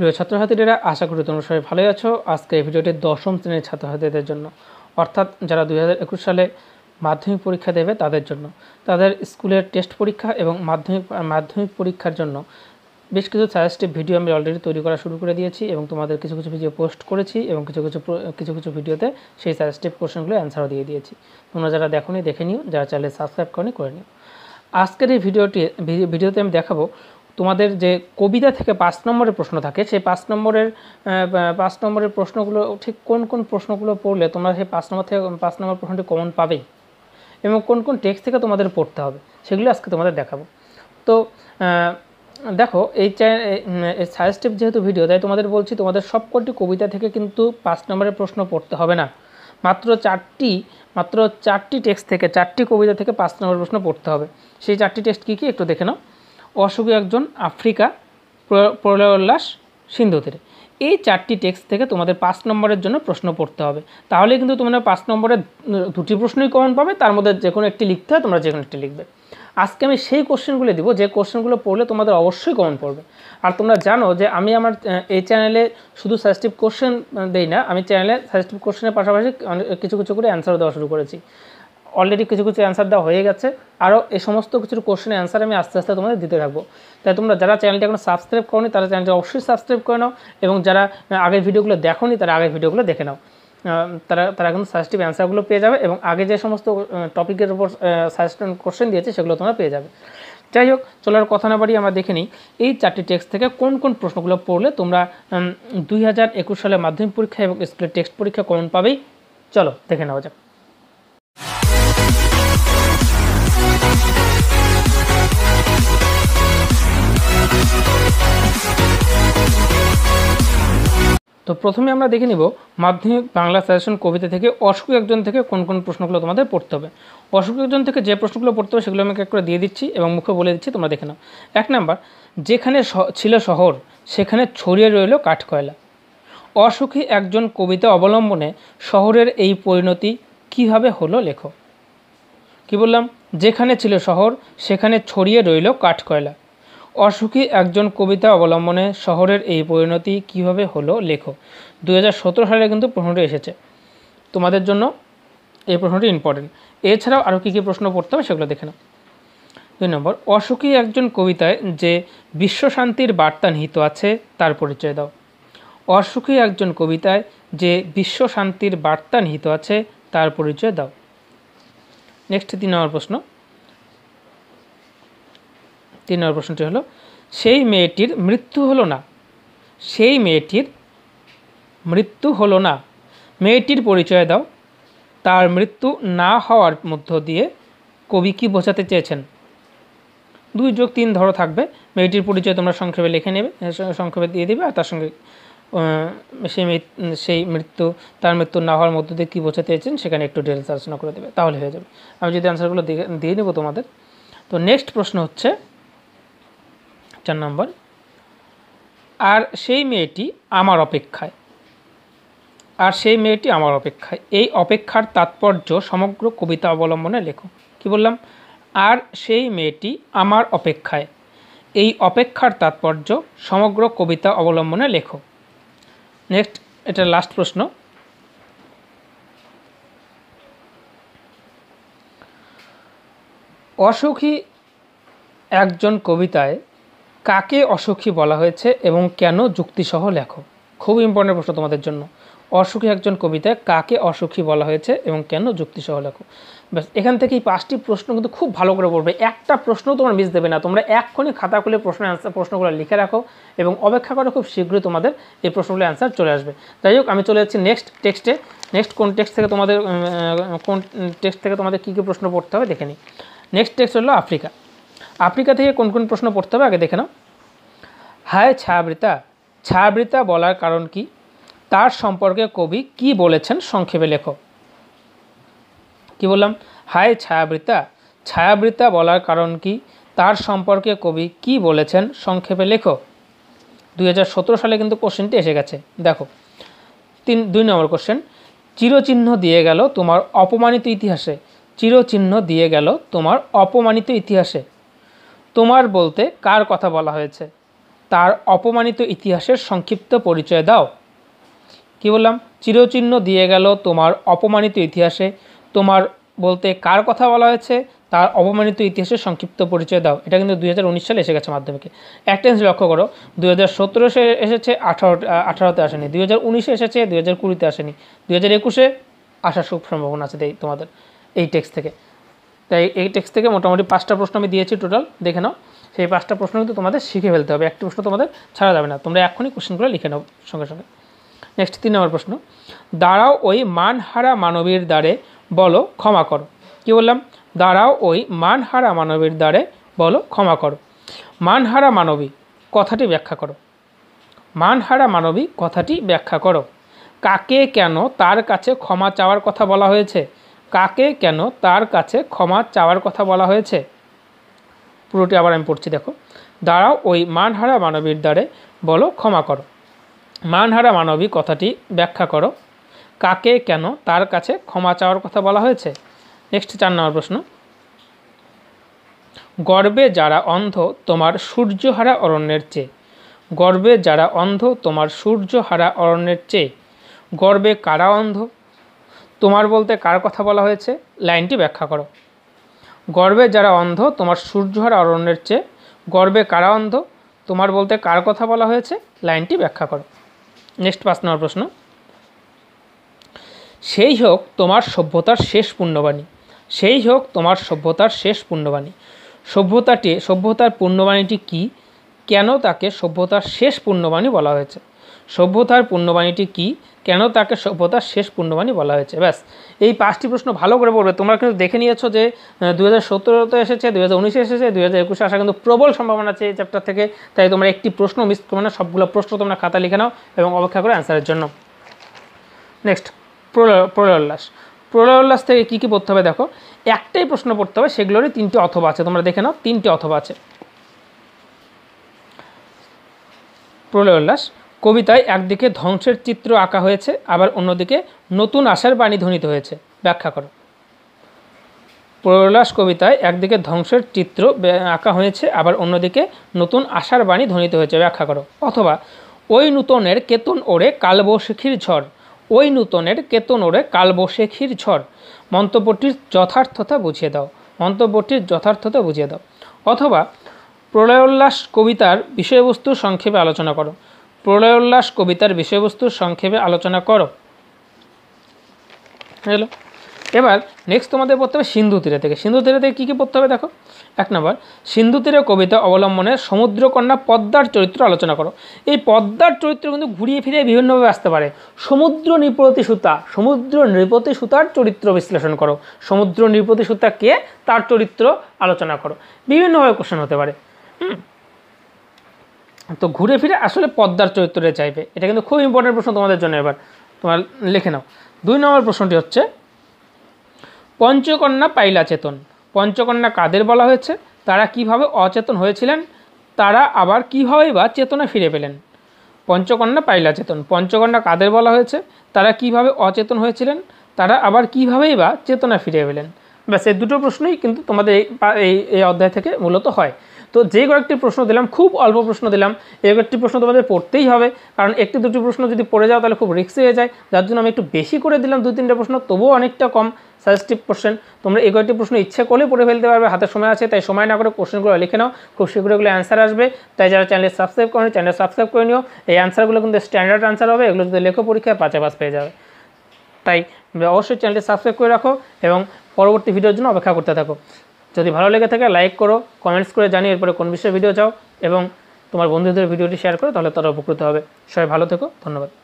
প্রিয় ছাত্রছাত্রীরা আশা করি তোমরা সবাই ভালোই আছো আজকে এই ভিডিওটি দশম শ্রেণীর ছাত্রছাত্রীদের জন্য অর্থাৎ যারা একুশ সালে মাধ্যমিক পরীক্ষা দেবে তাদের জন্য তাদের স্কুলের টেস্ট পরীক্ষা এবং মাধ্যমিক মাধ্যমিক পরীক্ষার জন্য বেশ কিছু সাজেস্টিভ ভিডিও আমি অলরেডি তৈরি করা শুরু করে দিয়েছি এবং তোমাদের কিছু কিছু ভিডিও পোস্ট করেছি এবং কিছু কিছু কিছু কিছু ভিডিওতে সেই সাজেস্টিভ কোশ্চেনগুলো অ্যান্সারও দিয়ে দিয়েছি তোমরা যারা দেখো দেখে নিও যারা চ্যানেল সাবস্ক্রাইব করনি করে নিও আজকের এই ভিডিওটি ভিডিওতে আমি দেখাবো তোমাদের যে কবিতা থেকে পাঁচ নম্বরের প্রশ্ন থাকে সেই পাঁচ নম্বরের পাঁচ নম্বরের প্রশ্নগুলো ঠিক কোন কোন প্রশ্নগুলো পড়লে তোমরা সেই পাঁচ নম্বর থেকে পাঁচ নম্বর প্রশ্নটি কমন পাবে এবং কোন কোন টেক্সট থেকে তোমাদের পড়তে হবে সেগুলো আজকে তোমাদের দেখাবো তো দেখো এই সাজেস্টিভ যেহেতু ভিডিও তাই তোমাদের বলছি তোমাদের সবকটি কবিতা থেকে কিন্তু পাঁচ নম্বরের প্রশ্ন পড়তে হবে না মাত্র চারটি মাত্র চারটি টেক্সট থেকে চারটি কবিতা থেকে পাঁচ নম্বরের প্রশ্ন পড়তে হবে সেই চারটি টেক্সট কী কী একটু দেখে নাও অশোকী একজন আফ্রিকা প্রলয়োল্লাস সিন্ধু তীরে এই চারটি টেক্সট থেকে তোমাদের পাঁচ নম্বরের জন্য প্রশ্ন পড়তে হবে তাহলে কিন্তু তোমরা পাঁচ নম্বরের দুটি প্রশ্নই কমন পাবে তার মধ্যে যে কোনো একটি লিখতে হয় তোমরা যে কোনো একটি লিখবে আজকে আমি সেই কোশ্চেনগুলো দিব যে কোশ্চেনগুলো পড়লে তোমাদের অবশ্যই কমন পড়বে আর তোমরা জানো যে আমি আমার এই চ্যানেলে শুধু সাজেস্টিভ কোশ্চেন দেই না আমি চ্যানেলে সাজেস্টিভ কোশ্চেনের পাশাপাশি কিছু কিছু করে অ্যান্সারও দেওয়া শুরু করেছি অলরেডি কিছু কিছু অ্যান্সার দেওয়া হয়ে গেছে আরও এই সমস্ত কিছুর কোশ্চেনের অ্যান্সার আমি আস্তে আস্তে তোমাদের দিতে থাকবো তাই তোমরা যারা চ্যানেলটি এখন সাবস্ক্রাইব নি তারা চ্যানেলটি অবশ্যই সাবস্ক্রাইব করে নাও এবং যারা আগের ভিডিওগুলো দেখোনি তারা আগের ভিডিওগুলো দেখে নাও তারা তারা কিন্তু সাজেস্টিভ অ্যান্সারগুলো পেয়ে যাবে এবং আগে যে সমস্ত টপিকের উপর সাজেস্টেন কোশ্চেন দিয়েছে সেগুলো তোমরা পেয়ে যাবে যাই হোক চলার কথা না বাড়ি আমরা দেখে নিই এই চারটি টেক্সট থেকে কোন কোন প্রশ্নগুলো পড়লে তোমরা দুই সালে মাধ্যমিক পরীক্ষা এবং স্কুলের টেক্সট পরীক্ষা কমন পাবেই চলো দেখে নেওয়া যাক তো প্রথমে আমরা দেখে নিব মাধ্যমিক বাংলা সাজেশন কবিতা থেকে অসুখ একজন থেকে কোন কোন প্রশ্নগুলো তোমাদের পড়তে হবে অসুখ একজন থেকে যে প্রশ্নগুলো পড়তে হবে সেগুলো আমি এক করে দিয়ে দিচ্ছি এবং মুখে বলে দিচ্ছি তোমরা দেখে নাও এক নাম্বার যেখানে ছিল শহর সেখানে ছড়িয়ে রইল কাঠকয়লা অসুখী একজন কবিতা অবলম্বনে শহরের এই পরিণতি কিভাবে হলো লেখো কি বললাম যেখানে ছিল শহর সেখানে ছড়িয়ে রইল কাঠকয়লা অসুখী একজন কবিতা অবলম্বনে শহরের এই পরিণতি কিভাবে হলো লেখো দু সালে কিন্তু প্রশ্নটি এসেছে তোমাদের জন্য এই প্রশ্নটি ইম্পর্টেন্ট এছাড়াও আরও কী কী প্রশ্ন পড়তে হবে সেগুলো দেখে নাও দুই নম্বর অসুখী একজন কবিতায় যে বিশ্বশান্তির বার্তা নিহিত আছে তার পরিচয় দাও অসুখী একজন কবিতায় যে বিশ্বশান্তির বার্তা নিহিত আছে তার পরিচয় দাও নেক্সট তিন নম্বর প্রশ্ন তিন নম্বর প্রশ্নটি হলো সেই মেয়েটির মৃত্যু হলো না সেই মেয়েটির মৃত্যু হলো না মেয়েটির পরিচয় দাও তার মৃত্যু না হওয়ার মধ্য দিয়ে কবি কি বোঝাতে চেয়েছেন দুই যোগ তিন ধরো থাকবে মেয়েটির পরিচয় তোমরা সংক্ষেপে লিখে নেবে হ্যাঁ, সংক্ষেপে দিয়ে দেবে আর তার সঙ্গে সেই সেই মৃত্যু তার মৃত্যু না হওয়ার মধ্য দিয়ে কী বোঝাতে চেয়েছেন সেখানে একটু ডিটেলস আলোচনা করে দেবে তাহলে হয়ে যাবে আমি যদি অ্যান্সারগুলো দিয়ে নেবো তোমাদের তো নেক্সট প্রশ্ন হচ্ছে চার নম্বর আর সেই মেয়েটি আমার অপেক্ষায় আর সেই মেয়েটি আমার অপেক্ষায় এই অপেক্ষার তাৎপর্য সমগ্র কবিতা অবলম্বনে লেখো কি বললাম আর সেই মেয়েটি আমার অপেক্ষায় এই অপেক্ষার তাৎপর্য সমগ্র কবিতা অবলম্বনে লেখো নেক্সট এটা লাস্ট প্রশ্ন অসুখী একজন কবিতায় কাকে অসুখী বলা হয়েছে এবং কেন যুক্তিসহ লেখো খুব ইম্পর্টেন্ট প্রশ্ন তোমাদের জন্য অসুখী একজন কবিতায় কাকে অসুখী বলা হয়েছে এবং কেন যুক্তিসহ লেখো ব্যাস এখান থেকে এই পাঁচটি প্রশ্ন কিন্তু খুব ভালো করে পড়বে একটা প্রশ্ন তোমার মিস দেবে না তোমরা এক্ষুনি খাতা খুলে প্রশ্ন অ্যান্সার প্রশ্নগুলো লিখে রাখো এবং অপেক্ষা করো খুব শীঘ্রই তোমাদের এই প্রশ্নগুলো অ্যান্সার চলে আসবে যাই হোক আমি চলে যাচ্ছি নেক্সট টেক্সটে নেক্সট কোন টেক্সট থেকে তোমাদের কোন টেক্সট থেকে তোমাদের কী কী প্রশ্ন পড়তে হবে দেখে নিই নেক্সট টেক্সট হলো আফ্রিকা আফ্রিকা থেকে কোন কোন প্রশ্ন পড়তে হবে আগে দেখে নাও হায় ছায়াবৃতা ছায়াবৃতা বলার কারণ কি তার সম্পর্কে কবি কি বলেছেন সংক্ষেপে লেখক কি বললাম হায় ছায়াবৃতা ছায়াবৃতা বলার কারণ কি তার সম্পর্কে কবি কি বলেছেন সংক্ষেপে লেখো দুই সালে কিন্তু কোশ্চেনটি এসে গেছে দেখো তিন দুই নম্বর কোশ্চেন চিরচিহ্ন দিয়ে গেল তোমার অপমানিত ইতিহাসে চিরচিহ্ন দিয়ে গেল তোমার অপমানিত ইতিহাসে তোমার বলতে কার কথা বলা হয়েছে তার অপমানিত ইতিহাসের সংক্ষিপ্ত পরিচয় দাও কি বললাম চিরচিহ্ন দিয়ে গেল তোমার অপমানিত ইতিহাসে তোমার বলতে কার কথা বলা হয়েছে তার অপমানিত ইতিহাসের সংক্ষিপ্ত পরিচয় দাও এটা কিন্তু দুই সালে এসে গেছে মাধ্যমিকে অ্যাটেন্স লক্ষ্য করো দুই হাজার সতেরোশে এসেছে আঠারো আঠারোতে আসেনি দুই হাজার উনিশে এসেছে দুই হাজার কুড়িতে আসেনি দুই হাজার একুশে আসার সুখ সম্ভাবনা আছে তোমাদের এই টেক্সট থেকে তাই এই টেক্সট থেকে মোটামুটি পাঁচটা প্রশ্ন আমি দিয়েছি টোটাল দেখে নাও সেই পাঁচটা প্রশ্ন কিন্তু তোমাদের শিখে ফেলতে হবে একটি প্রশ্ন তোমাদের ছাড়া যাবে না তোমরা এখনই কোশ্চেনগুলো লিখে নাও সঙ্গে সঙ্গে নেক্সট তিন নম্বর প্রশ্ন দাঁড়াও ওই মানহারা মানবীর দ্বারে বলো ক্ষমা করো কি বললাম দাঁড়াও ওই মানহারা মানবীর দ্বারে বলো ক্ষমা করো মানহারা মানবী কথাটি ব্যাখ্যা করো মানহারা মানবী কথাটি ব্যাখ্যা করো কাকে কেন তার কাছে ক্ষমা চাওয়ার কথা বলা হয়েছে কাকে কেন তার কাছে ক্ষমা চাওয়ার কথা বলা হয়েছে পুরোটি আবার আমি পড়ছি দেখো দাঁড়াও ওই মানহারা মানবীর দ্বারে বলো ক্ষমা করো মানহারা মানবী কথাটি ব্যাখ্যা করো কাকে কেন তার কাছে ক্ষমা চাওয়ার কথা বলা হয়েছে নেক্সট চার নম্বর প্রশ্ন গর্বে যারা অন্ধ তোমার সূর্যহারা অরণ্যের চেয়ে গর্বে যারা অন্ধ তোমার সূর্যহারা অরণ্যের চেয়ে গর্বে কারা অন্ধ তোমার বলতে কার কথা বলা হয়েছে লাইনটি ব্যাখ্যা করো গর্বে যারা অন্ধ তোমার সূর্যহার অরণ্যের চেয়ে গর্বে কারা অন্ধ তোমার বলতে কার কথা বলা হয়েছে লাইনটি ব্যাখ্যা করো নেক্সট পাঁচ নম্বর প্রশ্ন সেই হোক তোমার সভ্যতার শেষ পুণ্যবাণী সেই হোক তোমার সভ্যতার শেষ পুণ্যবাণী সভ্যতাটি সভ্যতার পুণ্যবাণীটি কি কেন তাকে সভ্যতার শেষ পুণ্যবাণী বলা হয়েছে সভ্যতার পুণ্যবাণীটি কি কেন তাকে সভ্যতার শেষ পুণ্যবাণী বলা হয়েছে ব্যাস এই পাঁচটি প্রশ্ন ভালো করে পড়বে তোমরা কিন্তু দেখে নিয়েছো যে দু হাজার সতেরোতে এসেছে দু হাজার উনিশে এসেছে দু হাজার একুশে আসা কিন্তু প্রবল সম্ভাবনা আছে এই চ্যাপ্টার থেকে তাই তোমরা একটি প্রশ্ন মিস করবে না সবগুলো প্রশ্ন তোমরা খাতা লিখে নাও এবং অপেক্ষা করো অ্যান্সারের জন্য নেক্সট প্রলয় প্রলয়োল্লাস প্রলয়োল্লাস থেকে কী কী পড়তে হবে দেখো একটাই প্রশ্ন পড়তে হবে সেগুলোরই তিনটি অথবা আছে তোমরা দেখে নাও তিনটি অথবা আছে প্রলয়োল্লাস কবিতায় একদিকে ধ্বংসের চিত্র আঁকা হয়েছে আবার অন্যদিকে নতুন আশার বাণী ধ্বনিত হয়েছে ব্যাখ্যা করো প্রলাস কবিতায় একদিকে ধ্বংসের চিত্র আঁকা হয়েছে আবার অন্যদিকে নতুন আশার বাণী ধ্বনিত হয়েছে ব্যাখ্যা করো অথবা ওই নূতনের কেতন ওড়ে কালবশেখীর ঝড় ওই নূতনের কেতন ওড়ে কালবশেখীর ঝড় মন্তব্যটির যথার্থতা বুঝিয়ে দাও মন্তব্যটির যথার্থতা বুঝিয়ে দাও অথবা প্রলয়োল্লাস কবিতার বিষয়বস্তু সংক্ষেপে আলোচনা করো প্রলয়োল্লাস কবিতার বিষয়বস্তু সংক্ষেপে আলোচনা করো হ্যালো এবার নেক্সট তোমাদের পড়তে হবে সিন্ধু তীরে থেকে সিন্ধু তীরে থেকে কী কী পড়তে হবে দেখো এক নম্বর সিন্ধু তীরে কবিতা অবলম্বনে সমুদ্রকন্যা পদ্মার চরিত্র আলোচনা করো এই পদ্মার চরিত্র কিন্তু ঘুরিয়ে ফিরিয়ে বিভিন্নভাবে আসতে পারে সমুদ্র নৃপতি সুতা সমুদ্র নৃপতি সুতার চরিত্র বিশ্লেষণ করো সমুদ্র নৃপতি সুতা কে তার চরিত্র আলোচনা করো বিভিন্নভাবে কোশ্চেন হতে পারে হুম তো ঘুরে ফিরে আসলে পদ্মার চরিত্রে চাইবে এটা কিন্তু খুব ইম্পর্টেন্ট প্রশ্ন তোমাদের জন্য এবার তোমার লিখে নাও দুই নম্বর প্রশ্নটি হচ্ছে পঞ্চকন্যা পাইলা চেতন পঞ্চকন্যা কাদের বলা হয়েছে তারা কিভাবে অচেতন হয়েছিলেন তারা আবার কীভাবেই বা চেতনা ফিরে পেলেন পঞ্চকন্যা পাইলা চেতন পঞ্চকন্যা কাদের বলা হয়েছে তারা কিভাবে অচেতন হয়েছিলেন তারা আবার কীভাবেই বা চেতনা ফিরে পেলেন ব্যাস এই দুটো প্রশ্নই কিন্তু তোমাদের এই এই অধ্যায় থেকে মূলত হয় তো যে কয়েকটি প্রশ্ন দিলাম খুব অল্প প্রশ্ন দিলাম এই কয়েকটি প্রশ্ন তোমাদের পড়তেই হবে কারণ একটি দুটি প্রশ্ন যদি পড়ে যাও তাহলে খুব রিক্সি হয়ে যায় যার জন্য আমি একটু বেশি করে দিলাম দু তিনটা প্রশ্ন তবুও অনেকটা কম সাজেস্টিভ কোশ্চেন তোমরা এই কয়েকটি প্রশ্ন ইচ্ছে করলে পড়ে ফেলতে পারবে হাতে সময় আছে তাই সময় না করে কোশ্চেনগুলো লিখে নাও খুব শীঘ্রই এগুলো অ্যান্সার আসবে তাই যারা চ্যানেলে সাবস্ক্রাইব করেন চ্যানেল সাবস্ক্রাইব করে নিও এই অ্যান্সারগুলো কিন্তু স্ট্যান্ডার্ড অ্যান্সার হবে এগুলো যদি লেখো পরীক্ষায় পাঁচে পাঁচ পেয়ে যাবে তাই অবশ্যই চ্যানেলটি সাবস্ক্রাইব করে রাখো এবং পরবর্তী ভিডিওর জন্য অপেক্ষা করতে থাকো যদি ভালো লেগে থাকে লাইক করো কমেন্টস করে জানিয়ে এরপরে কোন বিষয়ে ভিডিও চাও এবং তোমার বন্ধুদের ভিডিওটি শেয়ার করো তাহলে তারা উপকৃত হবে সবাই ভালো থেকো ধন্যবাদ